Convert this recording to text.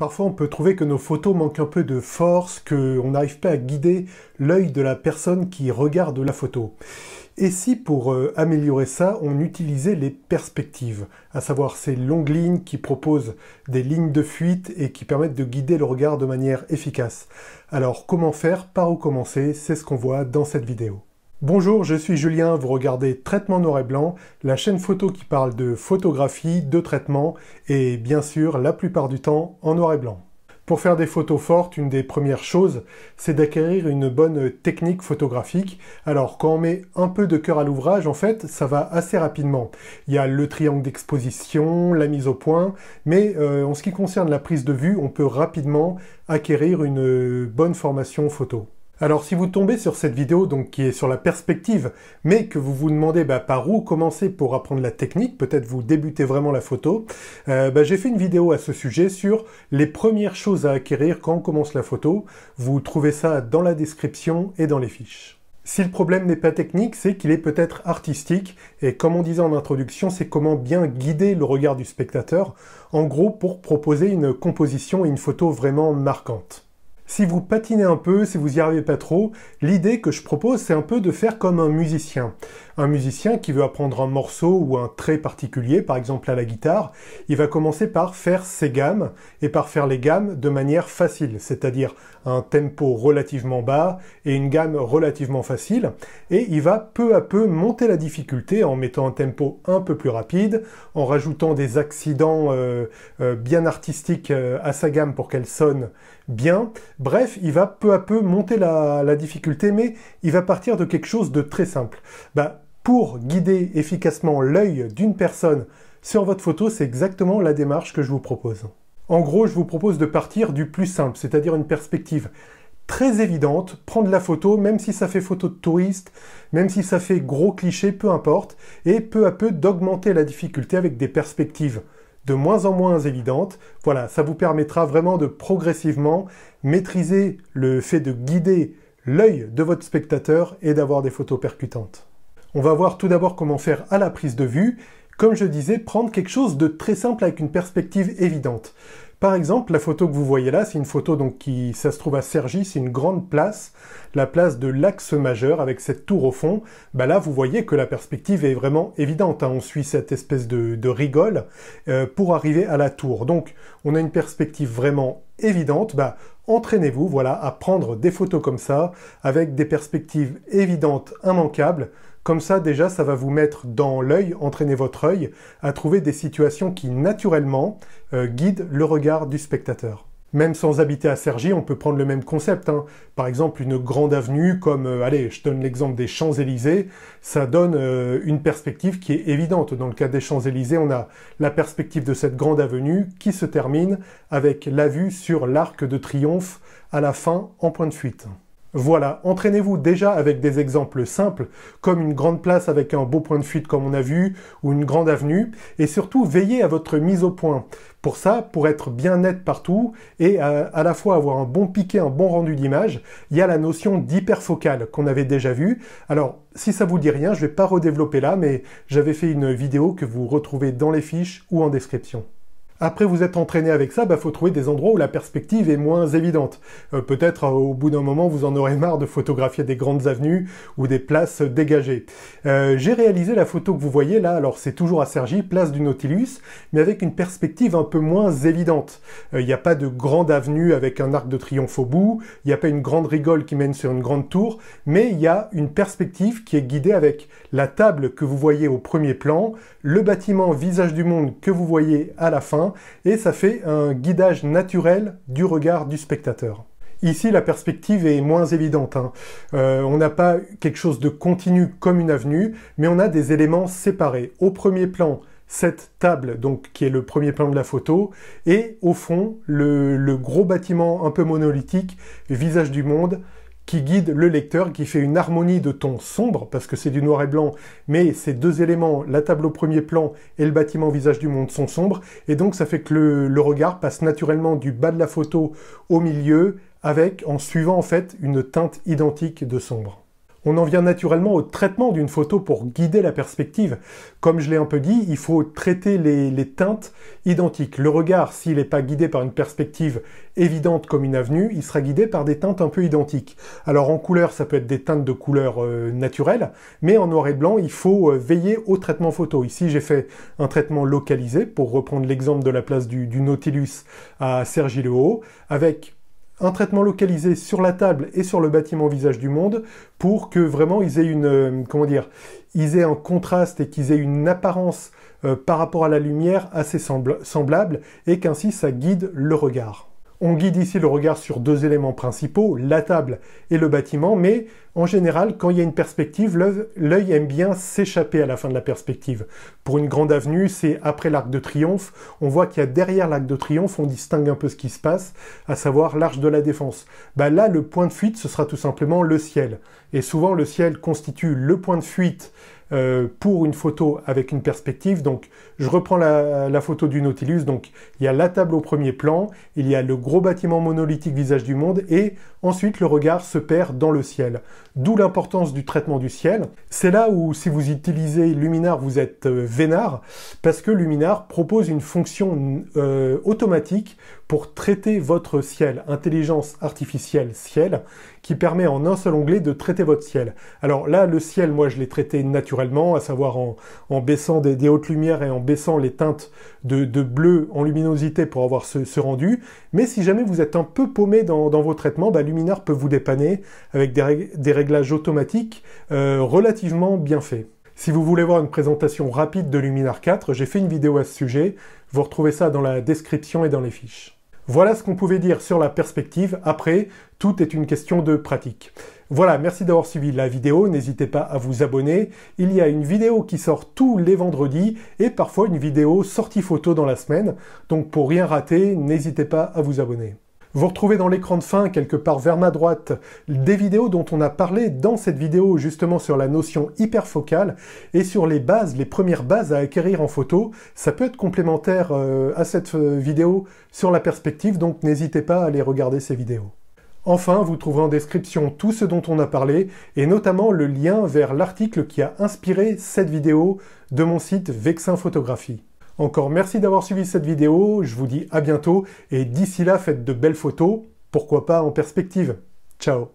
Parfois, on peut trouver que nos photos manquent un peu de force, qu'on n'arrive pas à guider l'œil de la personne qui regarde la photo. Et si pour euh, améliorer ça, on utilisait les perspectives, à savoir ces longues lignes qui proposent des lignes de fuite et qui permettent de guider le regard de manière efficace. Alors comment faire, par où commencer, c'est ce qu'on voit dans cette vidéo. Bonjour, je suis Julien, vous regardez Traitement Noir et Blanc, la chaîne photo qui parle de photographie, de traitement et bien sûr la plupart du temps en noir et blanc. Pour faire des photos fortes, une des premières choses, c'est d'acquérir une bonne technique photographique. Alors quand on met un peu de cœur à l'ouvrage, en fait, ça va assez rapidement. Il y a le triangle d'exposition, la mise au point, mais euh, en ce qui concerne la prise de vue, on peut rapidement acquérir une euh, bonne formation photo. Alors si vous tombez sur cette vidéo donc qui est sur la perspective, mais que vous vous demandez bah, par où commencer pour apprendre la technique, peut-être vous débutez vraiment la photo, euh, bah, j'ai fait une vidéo à ce sujet sur les premières choses à acquérir quand on commence la photo. Vous trouvez ça dans la description et dans les fiches. Si le problème n'est pas technique, c'est qu'il est, peut-être artistique, et comme on disait en introduction, c'est comment bien guider le regard du spectateur, en gros pour proposer une composition et une photo vraiment marquante. Si vous patinez un peu, si vous n'y arrivez pas trop, l'idée que je propose, c'est un peu de faire comme un musicien. Un musicien qui veut apprendre un morceau ou un trait particulier, par exemple à la guitare, il va commencer par faire ses gammes et par faire les gammes de manière facile, c'est-à-dire un tempo relativement bas et une gamme relativement facile, et il va peu à peu monter la difficulté en mettant un tempo un peu plus rapide, en rajoutant des accidents euh, euh, bien artistiques euh, à sa gamme pour qu'elle sonne bien. Bref, il va peu à peu monter la, difficulté, mais il va partir de quelque chose de très simple. Bah, pour guider efficacement l'œil d'une personne sur votre photo, c'est exactement la démarche que je vous propose. En gros, je vous propose de partir du plus simple, c'est-à-dire une perspective très évidente, prendre la photo, même si ça fait photo de touriste, même si ça fait gros cliché, peu importe, et peu à peu d'augmenter la difficulté avec des perspectives de moins en moins évidente. Voilà, ça vous permettra vraiment de progressivement maîtriser le fait de guider l'œil de votre spectateur et d'avoir des photos percutantes. On va voir tout d'abord comment faire à la prise de vue. Comme je disais, prendre quelque chose de très simple avec une perspective évidente. Par exemple, la photo que vous voyez là, c'est une photo donc qui, ça se trouve à Cergy, c'est une grande place, la place de l'axe majeur avec cette tour au fond. Bah là, vous voyez que la perspective est vraiment évidente. Hein. On suit cette espèce de, rigole euh, pour arriver à la tour. Donc, on a une perspective vraiment évidente. Bah, entraînez-vous, voilà, à prendre des photos comme ça avec des perspectives évidentes, immanquables. Comme ça, déjà, ça va vous mettre dans l'œil, entraîner votre œil à trouver des situations qui, naturellement, euh, guident le regard du spectateur. Même sans habiter à Sergi, on peut prendre le même concept. Hein. Par exemple, une grande avenue comme, euh, allez, je donne l'exemple des Champs-Élysées, ça donne euh, une perspective qui est évidente. Dans le cas des Champs-Élysées, on a la perspective de cette grande avenue qui se termine avec la vue sur l'arc de triomphe à la fin en point de fuite. Voilà, entraînez-vous déjà avec des exemples simples, comme une grande place avec un beau point de fuite comme on a vu, ou une grande avenue, et surtout veillez à votre mise au point. Pour ça, pour être bien net partout, et à, la fois avoir un bon piqué, un bon rendu d'image, il y a la notion d'hyperfocale qu'on avait déjà vue. Alors, si ça vous dit rien, je ne vais pas redévelopper là, mais j'avais fait une vidéo que vous retrouvez dans les fiches ou en description. Après vous êtes entraîné avec ça, il bah, faut trouver des endroits où la perspective est moins évidente. Euh, peut-être euh, au bout d'un moment vous en aurez marre de photographier des grandes avenues ou des places dégagées. Euh, j'ai réalisé la photo que vous voyez là, alors c'est toujours à Sergi, place du Nautilus, mais avec une perspective un peu moins évidente. Il n'y a pas de grande avenue avec un arc de triomphe au bout, il n'y a pas une grande rigole qui mène sur une grande tour, mais il y a une perspective qui est guidée avec la table que vous voyez au premier plan, le bâtiment visage du monde que vous voyez à la fin, et ça fait un guidage naturel du regard du spectateur. Ici, la perspective est moins évidente. Hein. Euh, on n'a pas quelque chose de continu comme une avenue, mais on a des éléments séparés. Au premier plan, cette table, donc qui est le premier plan de la photo, et au fond, le gros bâtiment un peu monolithique, visage du monde, qui guide le lecteur, qui fait une harmonie de tons sombre, parce que c'est du noir et blanc, mais ces deux éléments, la table au premier plan et le bâtiment visage du monde sont sombres, et donc ça fait que le, le regard passe naturellement du bas de la photo au milieu, avec, en suivant en fait, une teinte identique de sombre. On en vient naturellement au traitement d'une photo pour guider la perspective. Comme je l'ai un peu dit, il faut traiter les, teintes identiques. Le regard, s'il n'est pas guidé par une perspective évidente comme une avenue, il sera guidé par des teintes un peu identiques. Alors en couleur, ça peut être des teintes de couleur naturelles, euh, naturelle, mais en noir et blanc, il faut euh, veiller au traitement photo. Ici, j'ai fait un traitement localisé, pour reprendre l'exemple de la place du, du Nautilus à Sergi-le-Haut, avec un traitement localisé sur la table et sur le bâtiment visage du monde pour que vraiment ils aient une, euh, comment dire, ils aient un contraste et qu'ils aient une apparence euh, par rapport à la lumière assez semblable et qu'ainsi ça guide le regard. On guide ici le regard sur deux éléments principaux, la table et le bâtiment, mais en général, quand il y a une perspective, l'œil aime bien s'échapper à la fin de la perspective. Pour une grande avenue, c'est après l'Arc de Triomphe, on voit qu'il y a derrière l'Arc de Triomphe, on distingue un peu ce qui se passe, à savoir l'Arche de la Défense. Bah là, le point de fuite, ce sera tout simplement le ciel. Et souvent, le ciel constitue le point de fuite euh, pour une photo avec une perspective. Donc je reprends la, photo du Nautilus. Donc il y a la table au premier plan, il y a le gros bâtiment monolithique visage du monde et ensuite le regard se perd dans le ciel. D'où l'importance du traitement du ciel. C'est là où si vous utilisez Luminar vous êtes euh, vénard parce que Luminar propose une fonction euh, automatique pour traiter votre ciel, intelligence artificielle ciel, qui permet en un seul onglet de traiter votre ciel. Alors là, le ciel, moi, je l'ai traité naturellement, à savoir en, baissant des, hautes lumières et en baissant les teintes de, bleu en luminosité pour avoir ce, rendu. Mais si jamais vous êtes un peu paumé dans, vos traitements, bah, Luminar peut vous dépanner avec des, réglages automatiques euh, relativement bien faits. Si vous voulez voir une présentation rapide de Luminar 4, j'ai fait une vidéo à ce sujet. Vous retrouvez ça dans la description et dans les fiches. Voilà ce qu'on pouvait dire sur la perspective. Après, tout est une question de pratique. Voilà, merci d'avoir suivi la vidéo, n'hésitez pas à vous abonner. Il y a une vidéo qui sort tous les vendredis et parfois une vidéo sortie photo dans la semaine. Donc pour rien rater, n'hésitez pas à vous abonner. Vous retrouvez dans l'écran de fin, quelque part vers ma droite, des vidéos dont on a parlé dans cette vidéo justement sur la notion hyperfocale et sur les bases, les premières bases à acquérir en photo. Ça peut être complémentaire euh, à cette euh, vidéo sur la perspective, donc n'hésitez pas à aller regarder ces vidéos. Enfin, vous trouverez en description tout ce dont on a parlé, et notamment le lien vers l'article qui a inspiré cette vidéo de mon site Vexin Photographie. Encore merci d'avoir suivi cette vidéo, je vous dis à bientôt et d'ici là faites de belles photos, pourquoi pas en perspective. Ciao